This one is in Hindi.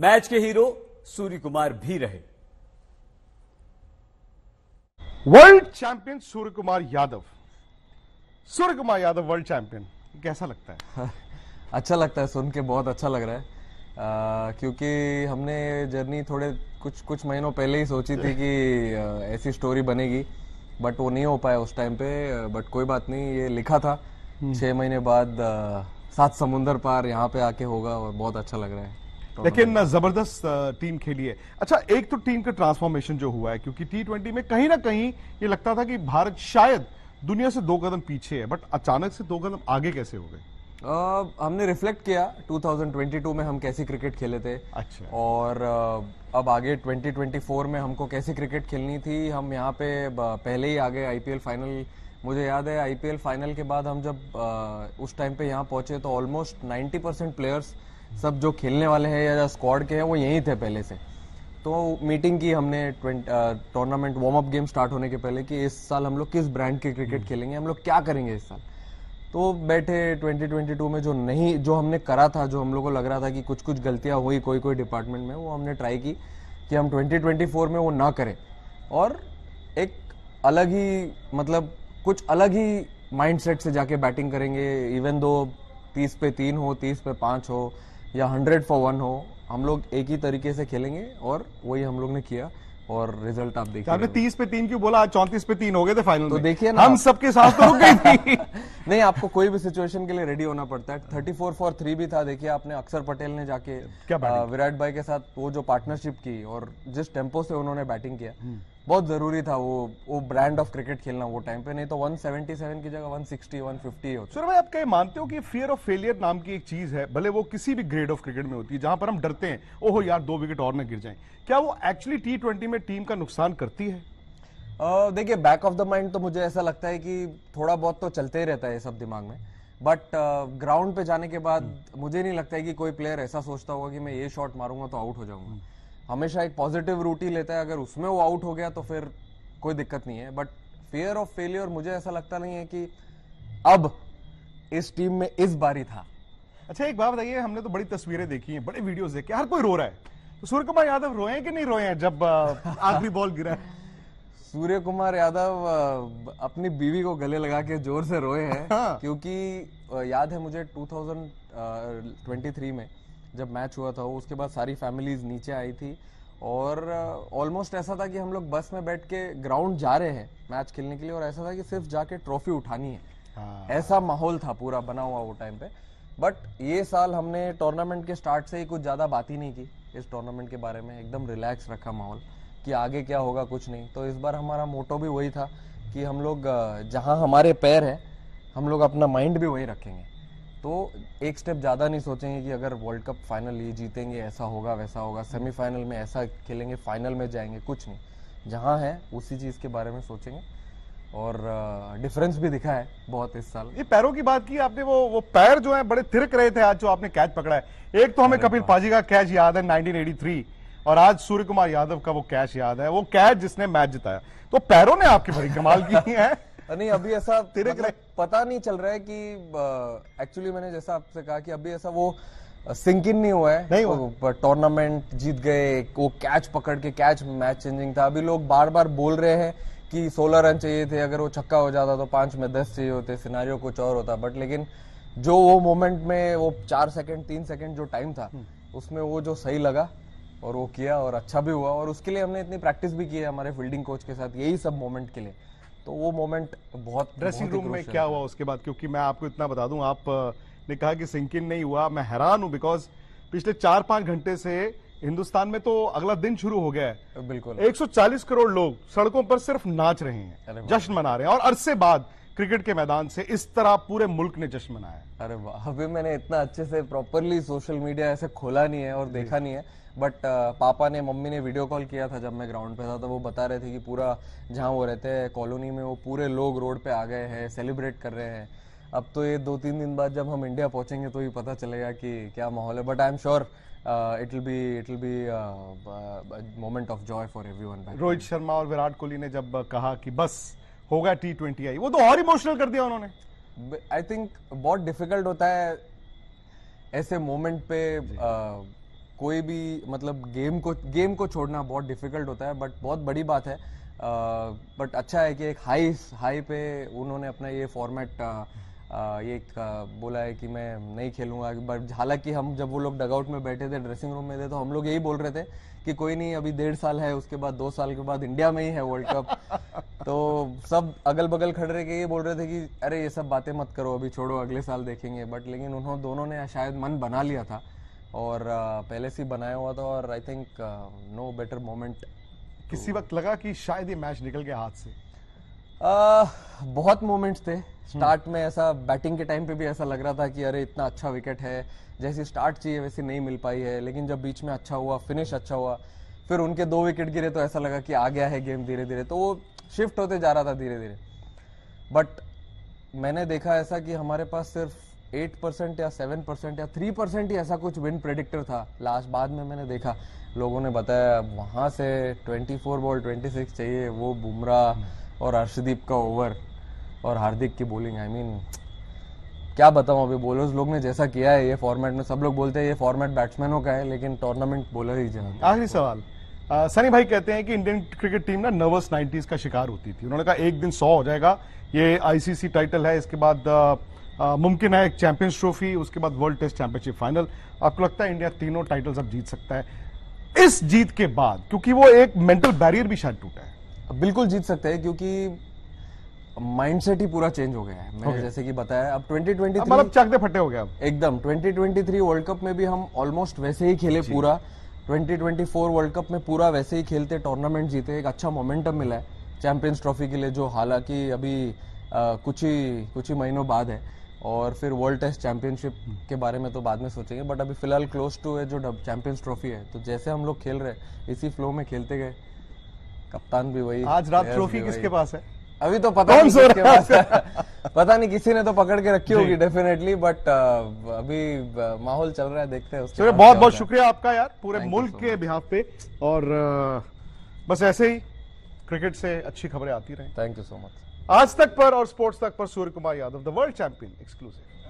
मैच के हीरो सूर्य कुमार भी रहे world champion Surya Kumar Yadav Surya Kumar Yadav world champion कैसा लगता है हाँ, अच्छा लगता है सुन के बहुत अच्छा लग रहा है आ, क्योंकि हमने जर्नी थोड़े कुछ कुछ महीनों पहले ही सोची थी कि ऐसी स्टोरी बनेगी बट वो नहीं हो पाया उस टाइम पे बट कोई बात नहीं ये लिखा था हम्म। छह महीने बाद सात समुंदर पार यहाँ पे आके होगा और बहुत अच्छा लग रहा है लेकिन जबरदस्त टीम खेली है अच्छा एक तो टीम का ट्रांसफॉर्मेशन जो हुआ है क्योंकि टी में कहीं ना कहीं ये लगता था कि भारत शायद दुनिया से दो कदम पीछे है बट अचानक से दो कदम आगे कैसे हो गए Uh, हमने रिफ्लेक्ट किया 2022 में हम कैसी क्रिकेट खेले थे अच्छा और uh, अब आगे 2024 में हमको कैसी क्रिकेट खेलनी थी हम यहाँ पे पहले ही आगे आईपीएल फाइनल मुझे याद है आईपीएल फाइनल के बाद हम जब uh, उस टाइम पे यहाँ पहुंचे तो ऑलमोस्ट 90 परसेंट प्लेयर्स सब जो खेलने वाले हैं या स्क्वाड के हैं वो यहीं थे पहले से तो मीटिंग की हमने tournament warm up game start होने के पहले कि इस साल हम लोग किस ब्रांड के क्रिकेट खेलेंगे हम लोग क्या करेंगे इस साल तो बैठे 2022 में जो नहीं जो हमने करा था जो हम लोग को लग रहा था कि कुछ कुछ गलतियाँ हुई कोई कोई डिपार्टमेंट में वो हमने ट्राई की कि हम 2024 में वो ना करें और एक अलग ही मतलब कुछ अलग ही माइंडसेट से जाके बैटिंग करेंगे इवन दो तीस पे तीन हो तीस पे पाँच हो या हंड्रेड फॉर वन हो हम लोग एक ही तरीके से खेलेंगे और वही हम लोग ने किया और रिजल्ट आप देखिए आपने तीस पे तीन क्यों बोला आज चौंतीस पे तीन हो गए थे फाइनल तो देखिए ना हम सबके साथ तो रुक गई थी नहीं आपको कोई भी सिचुएशन के लिए रेडी होना पड़ता है थर्टी फोर फॉर थ्री भी था देखिए आपने अक्षर पटेल ने जाके विराट भाई के साथ वो जो पार्टनरशिप की और जिस टेम्पो से उन्होंने बैटिंग किया हम्म। बहुत ज़रूरी था वो वो ब्रांड ऑफ क्रिकेट खेलना वो टाइम पे नहीं तो 177 की जगह 160 150 हो सर भाई आप क्या मानते हो कि फियर ऑफ फेलियर नाम की एक चीज़ है भले वो किसी भी ग्रेड ऑफ क्रिकेट में होती है जहां पर हम डरते हैं ओहो यार दो विकेट और ना गिर जाए क्या वो एक्चुअली टी में टीम का नुकसान करती है देखिए बैक ऑफ द माइंड तो मुझे ऐसा लगता है कि थोड़ा बहुत तो चलते ही रहता है सब दिमाग में बट ग्राउंड uh, पे जाने के बाद हम्म। मुझे नहीं लगता है कि कोई प्लेयर ऐसा सोचता होगा कि मैं ये शॉट मारूंगा तो आउट हो जाऊंगा हम्म। हमेशा एक पॉजिटिव रूट ही लेता है अगर उसमें वो आउट हो गया तो फिर कोई दिक्कत नहीं है बट फेयर ऑफ फेलियर मुझे ऐसा लगता नहीं है कि अब इस टीम में इस बारी था अच्छा एक बात बताइए हमने तो बड़ी तस्वीरें देखी हैं बड़े वीडियोस देखे हर कोई रो रहा है तो सूर्य कुमार यादव रोए कि नहीं रोए हैं जब आखिरी बॉल गिरा है सूर्य कुमार यादव अपनी बीवी को गले लगा के जोर से रोए हैं हाँ। क्योंकि याद है मुझे 2023 में जब मैच हुआ था उसके बाद सारी फैमिलीज नीचे आई थी और ऑलमोस्ट uh, ऐसा था कि हम लोग बस में बैठ के ग्राउंड जा रहे हैं मैच खेलने के लिए और ऐसा था कि सिर्फ जाके ट्रॉफी उठानी है हाँ। ऐसा माहौल था पूरा बना हुआ वो टाइम पे बट ये साल हमने टूर्नामेंट के स्टार्ट से ही कुछ ज़्यादा बात ही नहीं की इस टूर्नामेंट के बारे में एकदम रिलैक्स रखा माहौल कि आगे क्या होगा कुछ नहीं तो इस बार हमारा मोटो भी वही था कि हम लोग uh, जहाँ हमारे पैर हैं हम लोग अपना माइंड भी वही रखेंगे तो एक स्टेप ज़्यादा नहीं सोचेंगे कि अगर वर्ल्ड कप फाइनल ये जीतेंगे ऐसा होगा वैसा होगा सेमीफाइनल में ऐसा खेलेंगे फाइनल में जाएंगे कुछ नहीं जहाँ है उसी चीज़ के बारे में सोचेंगे और डिफरेंस भी दिखा है बहुत इस साल ये पैरों की बात की आपने वो वो पैर जो है बड़े तिरक रहे थे आज जो आपने कैच पकड़ा है एक तो हमें कपिल पाजी का कैच याद है 1983 और आज सूर्य कुमार यादव का वो कैच याद है वो कैच जिसने मैच जिताया तो पैरों ने आपकी बड़ी कमाल की है नहीं अभी ऐसा तेरे मतलब पता नहीं चल रहा है कि एक्चुअली मैंने जैसा आपसे कहा कि अभी ऐसा वो सिंक इन नहीं हुआ है नहीं हुआ टूर्नामेंट जीत गए वो कैच पकड़ के कैच मैच चेंजिंग था अभी लोग बार बार बोल रहे हैं कि सोलह रन चाहिए थे अगर वो छक्का हो जाता तो पांच में दस चाहिए होते सिनारियों कुछ और होता बट लेकिन जो वो मोमेंट में वो चार सेकंड तीन सेकंड जो टाइम था हम्म। उसमें वो जो सही लगा और वो किया और अच्छा भी हुआ और उसके लिए हमने इतनी प्रैक्टिस भी की है हमारे फील्डिंग कोच के साथ यही सब मोमेंट के लिए तो वो मोमेंट बहुत ड्रेसिंग रूम में क्या हुआ उसके बाद क्योंकि मैं आपको इतना बता दूं आप ने कहा कि सिंकिन नहीं हुआ मैं हैरान हूं बिकॉज पिछले चार पांच घंटे से हिंदुस्तान में तो अगला दिन शुरू हो गया है बिल्कुल 140 करोड़ लोग सड़कों पर सिर्फ नाच रहे हैं जश्न मना रहे हैं और अरसे बाद क्रिकेट के मैदान से इस तरह पूरे मुल्क ने जश्न मनाया अरे वाह अभी मैंने इतना अच्छे से प्रॉपरली सोशल मीडिया ऐसे खोला नहीं है और देखा नहीं है बट पापा ने मम्मी ने वीडियो कॉल किया था जब मैं ग्राउंड पे था तो वो बता रहे थे कि पूरा जहाँ वो रहते हैं कॉलोनी में वो पूरे लोग रोड पे आ गए हैं सेलिब्रेट कर रहे हैं अब तो ये दो तीन दिन बाद जब हम इंडिया पहुंचेंगे तो ही पता चलेगा कि क्या माहौल है but I am sure it will be it will be moment of joy for one Rohit Sharma और विराट कोहली ने जब कहा कि बस होगा टी ट्वेंटी आई वो तो और इमोशनल कर दिया उन्होंने आई थिंक बहुत डिफिकल्ट होता है ऐसे मोमेंट पे आ, कोई भी मतलब गेम को गेम को छोड़ना बहुत डिफिकल्ट होता है बट बहुत बड़ी बात है बट अच्छा है कि एक हाई हाई पे उन्होंने अपना ये फॉर्मेट ये बोला है कि मैं नहीं खेलूंगा बट हालांकि हम जब वो लोग डगआउट में बैठे थे ड्रेसिंग रूम में थे तो हम लोग यही बोल रहे थे कि कोई नहीं अभी डेढ़ साल है उसके बाद दो साल के बाद इंडिया में ही है वर्ल्ड कप तो सब अगल बगल खड़े रह के ये बोल रहे थे कि अरे ये सब बातें मत करो अभी छोड़ो अगले साल देखेंगे बट लेकिन उन्होंने दोनों ने शायद मन बना लिया था और पहले से बनाया हुआ था और I think no better moment किसी वक्त लगा कि शायद ये मैच निकल गया हाथ से आ, बहुत मोमेंट्स थे स्टार्ट में ऐसा बैटिंग के टाइम पे भी ऐसा लग रहा था कि अरे इतना अच्छा विकेट है जैसी स्टार्ट चाहिए वैसी नहीं मिल पाई है लेकिन जब बीच में अच्छा हुआ फिनिश अच्छा हुआ फिर उनके दो विकेट गिरे तो ऐसा लगा कि आ गया है गेम धीरे धीरे तो वो शिफ्ट होते जा रहा था धीरे धीरे बट मैंने देखा ऐसा कि हमारे पास सिर्फ एट परसेंट या सेवन परसेंट या थ्री परसेंट ही ऐसा कुछ विन प्रेडिक्टर था लास्ट बाद में मैंने देखा लोगों ने बताया वहाँ से twenty four ball twenty six चाहिए वो बुमराह और अर्शदीप का ओवर और हार्दिक की बॉलिंग आई मीन क्या बताऊँ अभी बॉलर्स लोग ने जैसा किया है ये फॉर्मेट में सब लोग बोलते हैं ये फॉर्मेट बैट्समैनों का है लेकिन टूर्नामेंट बॉलर ही जनाते आखिरी सवाल सनी भाई कहते हैं कि इंडियन क्रिकेट टीम ना नर्वस नाइन्टीज का शिकार होती थी उन्होंने कहा एक दिन सौ हो जाएगा ये आईसीसी टाइटल है इसके बाद मुमकिन है एक चैंपियंस ट्रॉफी उसके बाद वर्ल्ड टेस्ट चैंपियनशिप फाइनल आपको लगता है इंडिया तीनों टाइटल्स अब जीत सकता है इस जीत के बाद क्योंकि वो एक मेंटल बैरियर भी शायद टूटा है बिल्कुल जीत सकते हैं क्योंकि माइंडसेट ही पूरा चेंज हो गया है मैंने okay. जैसे कि बताया अब 2023 मतलब दे फटे हो गया एकदम 2023 वर्ल्ड कप में भी हम ऑलमोस्ट वैसे ही खेले पूरा 2024 वर्ल्ड कप में पूरा वैसे ही खेलते टूर्नामेंट जीते एक अच्छा मोमेंटम मिला है चैंपियंस ट्रॉफी के लिए जो हालांकि अभी आ, कुछ ही कुछ ही महीनों बाद है और फिर वर्ल्ड टेस्ट चैंपियनशिप के बारे में तो बाद में सोचेंगे बट अभी फिलहाल क्लोज टू है जो चैंपियंस ट्रॉफी है तो जैसे हम लोग खेल रहे इसी फ्लो में खेलते गए कप्तान भी वही आज रात ट्रॉफी किसके पास है अभी तो पता कौन सो रहा है पता नहीं किसी ने तो पकड़ के रखी होगी डेफिनेटली बट uh, अभी uh, माहौल चल रहा है देखते हैं उसके बहुत बहुत शुक्रिया आपका यार पूरे मुल्क के बिहाफ पे और uh, बस ऐसे ही क्रिकेट से अच्छी खबरें आती रहे थैंक यू सो मच आज तक पर और स्पोर्ट्स तक पर Surya Kumar Yadav the world champion exclusive